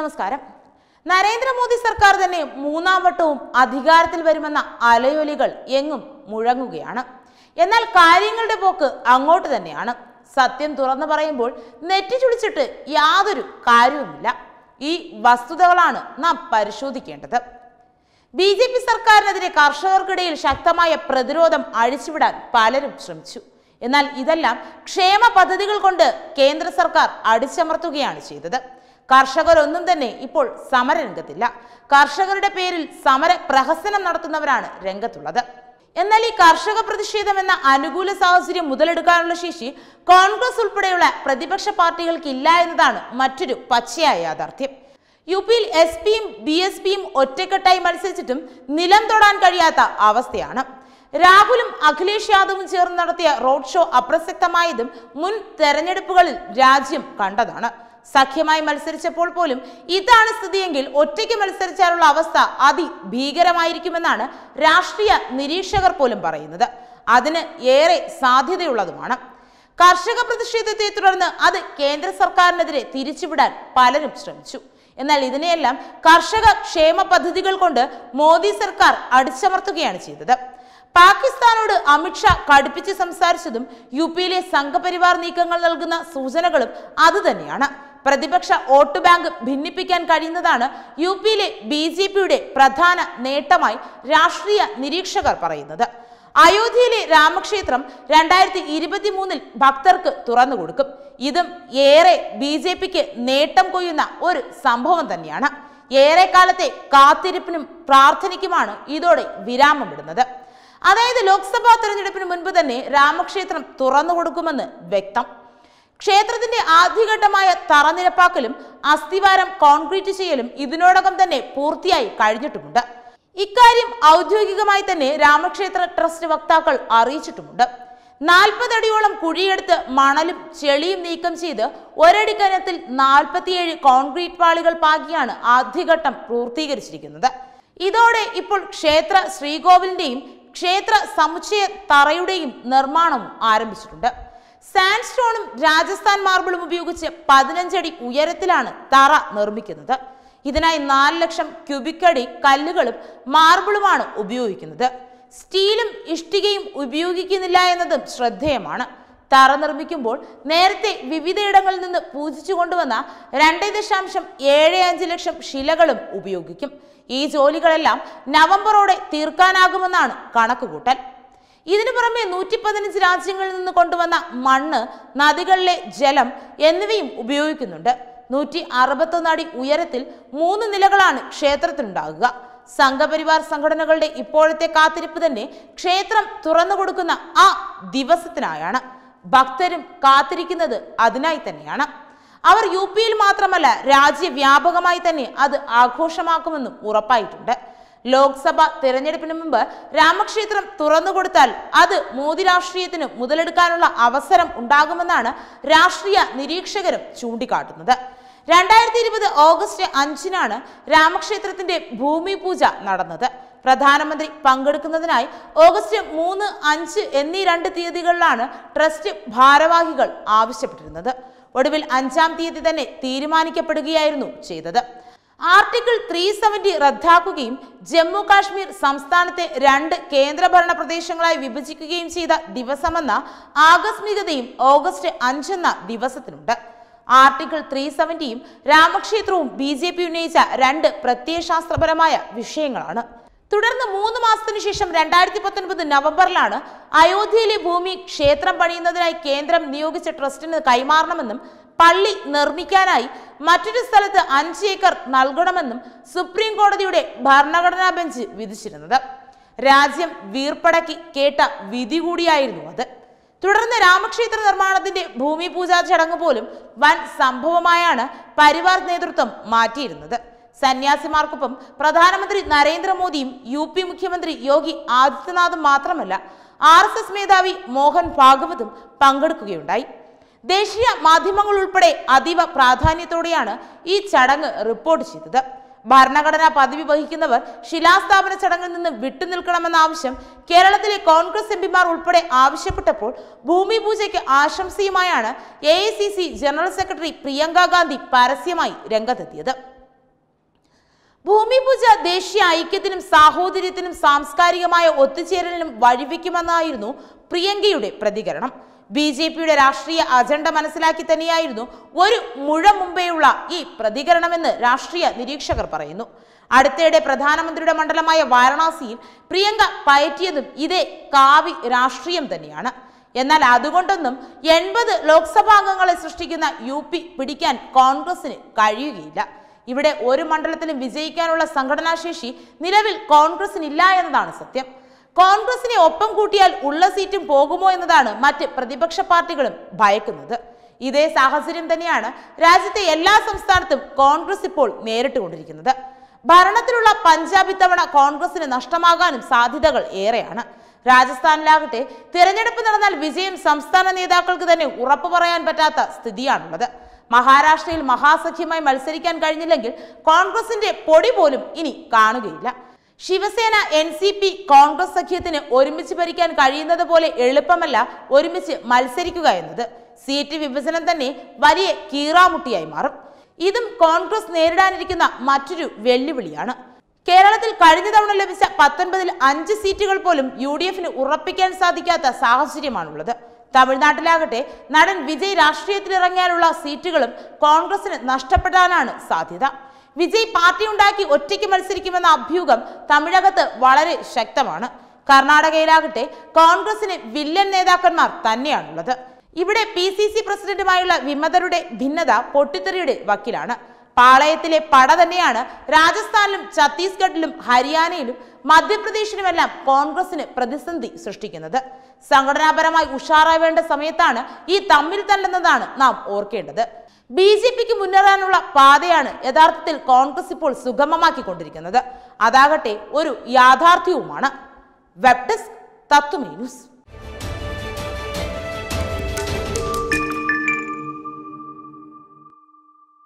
നമസ്കാരം നരേന്ദ്രമോദി സർക്കാർ തന്നെ മൂന്നാം വട്ടവും അധികാരത്തിൽ വരുമെന്ന അലയൊലികൾ എങ്ങും മുഴങ്ങുകയാണ് എന്നാൽ കാര്യങ്ങളുടെ പോക്ക് അങ്ങോട്ട് തന്നെയാണ് സത്യം തുറന്നു പറയുമ്പോൾ നെറ്റി ചുളിച്ചിട്ട് യാതൊരു കാര്യവുമില്ല ഈ വസ്തുതകളാണ് നാം പരിശോധിക്കേണ്ടത് ബി ജെ പി സർക്കാരിനെതിരെ കർഷകർക്കിടയിൽ ശക്തമായ പ്രതിരോധം അഴിച്ചുവിടാൻ പലരും ശ്രമിച്ചു എന്നാൽ ഇതെല്ലാം ക്ഷേമ പദ്ധതികൾ കൊണ്ട് കേന്ദ്ര സർക്കാർ അടിച്ചമർത്തുകയാണ് ചെയ്തത് കർഷകരൊന്നും തന്നെ ഇപ്പോൾ സമരരംഗത്തില്ല കർഷകരുടെ പേരിൽ സമര പ്രഹസനം നടത്തുന്നവരാണ് രംഗത്തുള്ളത് എന്നാൽ ഈ കർഷക പ്രതിഷേധം എന്ന അനുകൂല സാഹചര്യം മുതലെടുക്കാനുള്ള ശേഷി കോൺഗ്രസ് ഉൾപ്പെടെയുള്ള പ്രതിപക്ഷ പാർട്ടികൾക്ക് ഇല്ല എന്നതാണ് മറ്റൊരു പച്ചയായ യാഥാർത്ഥ്യം യു പിയിൽ എസ് പിയും ബി എസ് പിയും ഒറ്റക്കെട്ടായി മത്സരിച്ചിട്ടും നിലം തൊടാൻ കഴിയാത്ത അവസ്ഥയാണ് രാഹുലും അഖിലേഷ് യാദവും ചേർന്ന് നടത്തിയ റോഡ് ഷോ അപ്രസക്തമായതും മുൻ തെരഞ്ഞെടുപ്പുകളിൽ രാജ്യം കണ്ടതാണ് സഖ്യമായി മത്സരിച്ചപ്പോൾ പോലും ഇതാണ് സ്ഥിതിയെങ്കിൽ ഒറ്റയ്ക്ക് മത്സരിച്ചാലുള്ള അവസ്ഥ അതിഭീകരമായിരിക്കുമെന്നാണ് രാഷ്ട്രീയ നിരീക്ഷകർ പോലും പറയുന്നത് അതിന് ഏറെ സാധ്യതയുള്ളതുമാണ് കർഷക പ്രതിഷേധത്തെ തുടർന്ന് അത് കേന്ദ്ര സർക്കാരിനെതിരെ തിരിച്ചുവിടാൻ പലരും ശ്രമിച്ചു എന്നാൽ ഇതിനെയെല്ലാം കർഷക ക്ഷേമ പദ്ധതികൾ കൊണ്ട് മോദി സർക്കാർ അടിച്ചമർത്തുകയാണ് ചെയ്തത് പാകിസ്ഥാനോട് അമിത്ഷാ കടുപ്പിച്ച് സംസാരിച്ചതും യു പിയിലെ സംഘപരിവാർ നീക്കങ്ങൾ നൽകുന്ന സൂചനകളും അതുതന്നെയാണ് പ്രതിപക്ഷ വോട്ട് ബാങ്ക് ഭിന്നിപ്പിക്കാൻ കഴിയുന്നതാണ് യു പിയിലെ ബി ജെ പിയുടെ പ്രധാന നേട്ടമായി രാഷ്ട്രീയ നിരീക്ഷകർ പറയുന്നത് അയോധ്യയിലെ രാമക്ഷേത്രം രണ്ടായിരത്തി ഇരുപത്തി മൂന്നിൽ ഭക്തർക്ക് തുറന്നു കൊടുക്കും ഇതും ഏറെ ബി ജെ പിക്ക് നേട്ടം കൊയ്യുന്ന ഒരു സംഭവം തന്നെയാണ് ഏറെക്കാലത്തെ കാത്തിരിപ്പിനും പ്രാർത്ഥനയ്ക്കുമാണ് ഇതോടെ വിരാമമിടുന്നത് അതായത് ലോക്സഭാ തെരഞ്ഞെടുപ്പിന് മുൻപ് തന്നെ രാമക്ഷേത്രം തുറന്നു കൊടുക്കുമെന്ന് വ്യക്തം ക്ഷേത്രത്തിന്റെ ആദ്യഘട്ടമായ തറനിരപ്പാക്കലും അസ്ഥിവാരം കോൺക്രീറ്റ് ചെയ്യലും ഇതിനോടകം തന്നെ പൂർത്തിയായി കഴിഞ്ഞിട്ടുമുണ്ട് ഇക്കാര്യം ഔദ്യോഗികമായി തന്നെ രാമക്ഷേത്ര ട്രസ്റ്റ് വക്താക്കൾ അറിയിച്ചിട്ടുമുണ്ട് നാൽപ്പതടിയോളം കുഴിയെടുത്ത് മണലും ചെളിയും നീക്കം ചെയ്ത് ഒരടി കനത്തിൽ നാൽപ്പത്തിയേഴ് കോൺക്രീറ്റ് പാളികൾ പാകിയാണ് ആദ്യഘട്ടം പൂർത്തീകരിച്ചിരിക്കുന്നത് ഇതോടെ ഇപ്പോൾ ക്ഷേത്ര ശ്രീകോവിലിന്റെയും ക്ഷേത്ര സമുച്ചയ തറയുടെയും നിർമ്മാണവും ആരംഭിച്ചിട്ടുണ്ട് സാൻഡ് സ്റ്റോണും രാജസ്ഥാൻ മാർബിളും ഉപയോഗിച്ച് പതിനഞ്ചടി ഉയരത്തിലാണ് തറ നിർമ്മിക്കുന്നത് ഇതിനായി നാല് ലക്ഷം ക്യൂബിക് അടി കല്ലുകളും മാർബിളുമാണ് ഉപയോഗിക്കുന്നത് സ്റ്റീലും ഇഷ്ടികയും ഉപയോഗിക്കുന്നില്ല എന്നതും ശ്രദ്ധേയമാണ് തറ നിർമ്മിക്കുമ്പോൾ നേരത്തെ വിവിധയിടങ്ങളിൽ നിന്ന് പൂജിച്ചു കൊണ്ടുവന്ന രണ്ട് ദശാംശം ഏഴ് അഞ്ച് ലക്ഷം ശിലകളും ഉപയോഗിക്കും ഈ ജോലികളെല്ലാം നവംബറോടെ തീർക്കാനാകുമെന്നാണ് കണക്കുകൂട്ടൽ ഇതിനു പുറമെ നൂറ്റി പതിനഞ്ച് രാജ്യങ്ങളിൽ നിന്ന് കൊണ്ടുവന്ന മണ്ണ് നദികളിലെ ജലം എന്നിവയും ഉപയോഗിക്കുന്നുണ്ട് നൂറ്റി അറുപത്തൊന്ന് അടി ഉയരത്തിൽ മൂന്ന് നിലകളാണ് ക്ഷേത്രത്തിനുണ്ടാകുക സംഘപരിവാർ സംഘടനകളുടെ ഇപ്പോഴത്തെ കാത്തിരിപ്പ് തന്നെ ക്ഷേത്രം തുറന്നു കൊടുക്കുന്ന ആ ദിവസത്തിനായാണ് ഭക്തരും കാത്തിരിക്കുന്നത് അതിനായി തന്നെയാണ് അവർ യു പിയിൽ മാത്രമല്ല രാജ്യവ്യാപകമായി തന്നെ അത് ആഘോഷമാക്കുമെന്നും ഉറപ്പായിട്ടുണ്ട് ലോക്സഭ തിരഞ്ഞെടുപ്പിന് മുമ്പ് രാമക്ഷേത്രം തുറന്നുകൊടുത്താൽ അത് മോദി രാഷ്ട്രീയത്തിന് മുതലെടുക്കാനുള്ള അവസരം ഉണ്ടാകുമെന്നാണ് രാഷ്ട്രീയ നിരീക്ഷകരും ചൂണ്ടിക്കാട്ടുന്നത് രണ്ടായിരത്തി ഇരുപത് ഓഗസ്റ്റ് അഞ്ചിനാണ് രാമക്ഷേത്രത്തിന്റെ ഭൂമി പൂജ നടന്നത് പ്രധാനമന്ത്രി പങ്കെടുക്കുന്നതിനായി ഓഗസ്റ്റ് മൂന്ന് അഞ്ച് എന്നീ രണ്ട് തീയതികളിലാണ് ട്രസ്റ്റ് ഭാരവാഹികൾ ആവശ്യപ്പെട്ടിരുന്നത് ഒടുവിൽ അഞ്ചാം തീയതി തന്നെ തീരുമാനിക്കപ്പെടുകയായിരുന്നു ചെയ്തത് ആർട്ടിക്കിൾ ത്രീ സെവൻറ്റി റദ്ദാക്കുകയും ജമ്മു കാശ്മീർ സംസ്ഥാനത്തെ രണ്ട് കേന്ദ്രഭരണ പ്രദേശങ്ങളായി വിഭജിക്കുകയും ചെയ്ത ദിവസമെന്ന ആകസ്മികതയും ഓഗസ്റ്റ് അഞ്ചെന്ന ദിവസത്തിനുണ്ട് ആർട്ടിക്കിൾ ത്രീ സെവൻറ്റിയും രാമക്ഷേത്രവും ബി ജെ പി ഉന്നയിച്ച രണ്ട് പ്രത്യയശാസ്ത്രപരമായ വിഷയങ്ങളാണ് തുടർന്ന് മൂന്ന് മാസത്തിനു ശേഷം രണ്ടായിരത്തി പത്തൊൻപത് നവംബറിലാണ് അയോധ്യയിലെ ഭൂമി ക്ഷേത്രം പണിയുന്നതിനായി കേന്ദ്രം നിയോഗിച്ച ട്രസ്റ്റിന് കൈമാറണമെന്നും പള്ളി നിർമ്മിക്കാനായി മറ്റൊരു സ്ഥലത്ത് അഞ്ച് ഏക്കർ നൽകണമെന്നും സുപ്രീം കോടതിയുടെ ഭരണഘടനാ ബെഞ്ച് വിധിച്ചിരുന്നത് രാജ്യം വീർപ്പടക്കി കേട്ട വിധി കൂടിയായിരുന്നു അത് തുടർന്ന് രാമക്ഷേത്ര നിർമ്മാണത്തിന്റെ ഭൂമി പൂജാ ചടങ്ങ് പോലും വൻ സംഭവമായാണ് പരിവാർ നേതൃത്വം മാറ്റിയിരുന്നത് സന്യാസിമാർക്കൊപ്പം പ്രധാനമന്ത്രി നരേന്ദ്രമോദിയും യു പി മുഖ്യമന്ത്രി യോഗി ആദിത്യനാഥും മാത്രമല്ല ആർ എസ് എസ് മേധാവി മോഹൻ ഭാഗവതും പങ്കെടുക്കുകയുണ്ടായി ദേശീയ മാധ്യമങ്ങൾ ഉൾപ്പെടെ അതീവ പ്രാധാന്യത്തോടെയാണ് ഈ ചടങ്ങ് റിപ്പോർട്ട് ചെയ്തത് ഭരണഘടനാ പദവി വഹിക്കുന്നവർ ശിലാസ്ഥാപന ചടങ്ങിൽ നിന്ന് വിട്ടുനിൽക്കണമെന്ന ആവശ്യം കേരളത്തിലെ കോൺഗ്രസ് പിമാർ ഉൾപ്പെടെ ആവശ്യപ്പെട്ടപ്പോൾ ഭൂമി പൂജയ്ക്ക് ആശംസയുമായാണ് A general secretary Priyanka Gandhi പരസ്യമായി രംഗത്തെത്തിയത് ഭൂമി പൂജ ദേശീയ ഐക്യത്തിനും സാഹോദര്യത്തിനും സാംസ്കാരികമായ ഒത്തുചേരലിനും വഴിവെക്കുമെന്നായിരുന്നു പ്രിയങ്കയുടെ പ്രതികരണം ബി ജെ പിയുടെ രാഷ്ട്രീയ അജണ്ട മനസ്സിലാക്കി തന്നെയായിരുന്നു ഒരു മുഴ മുമ്പേയുള്ള ഈ പ്രതികരണമെന്ന് രാഷ്ട്രീയ നിരീക്ഷകർ പറയുന്നു അടുത്തിടെ പ്രധാനമന്ത്രിയുടെ മണ്ഡലമായ വാരണാസിയിൽ പ്രിയങ്ക പയറ്റിയതും ഇതേ കാവി രാഷ്ട്രീയം തന്നെയാണ് എന്നാൽ അതുകൊണ്ടൊന്നും എൺപത് ലോക്സഭാംഗങ്ങളെ സൃഷ്ടിക്കുന്ന യു പി പിടിക്കാൻ കോൺഗ്രസിന് കഴിയുകയില്ല ഇവിടെ ഒരു മണ്ഡലത്തിലും വിജയിക്കാനുള്ള സംഘടനാശേഷി നിലവിൽ കോൺഗ്രസിനില്ല എന്നതാണ് സത്യം കോൺഗ്രസിനെ ഒപ്പം കൂട്ടിയാൽ ഉള്ള സീറ്റും പോകുമോ എന്നതാണ് മറ്റ് പ്രതിപക്ഷ പാർട്ടികളും ഭയക്കുന്നത് ഇതേ സാഹചര്യം തന്നെയാണ് രാജ്യത്തെ എല്ലാ സംസ്ഥാനത്തും കോൺഗ്രസ് ഇപ്പോൾ നേരിട്ടുകൊണ്ടിരിക്കുന്നത് ഭരണത്തിലുള്ള പഞ്ചാബ് ഇത്തവണ കോൺഗ്രസിന് നഷ്ടമാകാനും സാധ്യതകൾ ഏറെയാണ് രാജസ്ഥാനിലാകട്ടെ തിരഞ്ഞെടുപ്പ് നടന്നാൽ വിജയം സംസ്ഥാന നേതാക്കൾക്ക് തന്നെ ഉറപ്പു പറയാൻ പറ്റാത്ത സ്ഥിതിയാണുള്ളത് മഹാരാഷ്ട്രയിൽ മഹാസഖ്യമായി മത്സരിക്കാൻ കഴിഞ്ഞില്ലെങ്കിൽ കോൺഗ്രസിന്റെ പൊടി പോലും ഇനി കാണുകയില്ല Shiv Sena N C P Congress സഖ്യത്തിന് ഒരുമിച്ച് ഭരിക്കാൻ കഴിയുന്നത് പോലെ എളുപ്പമല്ല ഒരുമിച്ച് മത്സരിക്കുക എന്നത് സീറ്റ് വിഭജനം തന്നെ വലിയ കീറാമുട്ടിയായി മാറും ഇതും കോൺഗ്രസ് നേരിടാനിരിക്കുന്ന മറ്റൊരു വെല്ലുവിളിയാണ് കേരളത്തിൽ കഴിഞ്ഞ തവണ ലഭിച്ച പത്തൊൻപതിൽ അഞ്ച് സീറ്റുകൾ പോലും യു ഡി എഫിന് ഉറപ്പിക്കാൻ സാധിക്കാത്ത സാഹചര്യമാണുള്ളത് തമിഴ്നാട്ടിലാകട്ടെ നടൻ വിജയ് രാഷ്ട്രീയത്തിലിറങ്ങാനുള്ള സീറ്റുകളും കോൺഗ്രസിന് നഷ്ടപ്പെടാനാണ് സാധ്യത വിജയ് പാർട്ടി ഉണ്ടാക്കി ഒറ്റയ്ക്ക് മത്സരിക്കുമെന്ന അഭ്യൂഹം തമിഴകത്ത് വളരെ ശക്തമാണ് കർണാടകയിലാകട്ടെ കോൺഗ്രസിന് വില്ലൻ നേതാക്കന്മാർ തന്നെയാണുള്ളത് ഇവിടെ പി സി സി പ്രസിഡന്റുമായുള്ള വിമതരുടെ ഭിന്നത പൊട്ടിത്തെറിയുടെ വക്കിലാണ് പാളയത്തിലെ പട തന്നെയാണ് രാജസ്ഥാനിലും ഛത്തീസ്ഗഡിലും ഹരിയാനയിലും മധ്യപ്രദേശിലുമെല്ലാം കോൺഗ്രസിന് പ്രതിസന്ധി സൃഷ്ടിക്കുന്നത് സംഘടനാപരമായി ഉഷാറാവേണ്ട സമയത്താണ് ഈ തമ്മിൽ തല്ലെന്നതാണ് നാം ഓർക്കേണ്ടത് ബി ജെ പിക്ക് മുന്നേറാനുള്ള പാതയാണ് യഥാർത്ഥത്തിൽ കോൺഗ്രസ് ഇപ്പോൾ സുഗമമാക്കിക്കൊണ്ടിരിക്കുന്നത് അതാകട്ടെ ഒരു യാഥാർത്ഥ്യവുമാണ് വെബ് ഡെസ്ക് തത്വമേ ന്യൂസ്